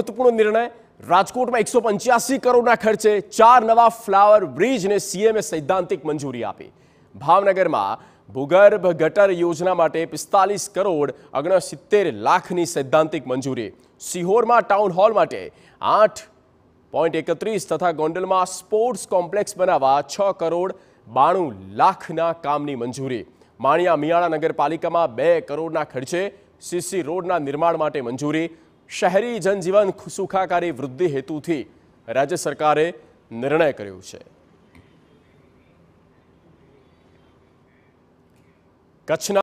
મહત્વપૂર્ણ નિર્ણય રાજકોટમાં એકસો પંચ્યાસી કરોડના ખર્ચે ચાર નવા ફ્લાવર બ્રિજને સીએમએ સૈદ્ધાંતિક મંજૂરી આપી ભાવનગરમાં ભૂગર્ભ ગટર યોજના માટે પિસ્તાલીસ કરોડ ઓગણસિત્તેર લાખની સૈદ્ધાંતિક મંજૂરી સિહોરમાં ટાઉન હોલ માટે આઠ પોઈન્ટ એકત્રીસ તથા ગોંડલમાં સ્પોર્ટ્સ કોમ્પ્લેક્સ બનાવવા છ કરોડ બાણું લાખના કામની મંજૂરી માણિયા મિયાણા નગરપાલિકામાં બે કરોડના ખર્ચે સીસી રોડના નિર્માણ માટે મંજૂરી શહેરી જનજીવન સુખાકારી વૃદ્ધિ હેતુથી રાજ્ય સરકારે નિર્ણય કર્યો છે કચ્છના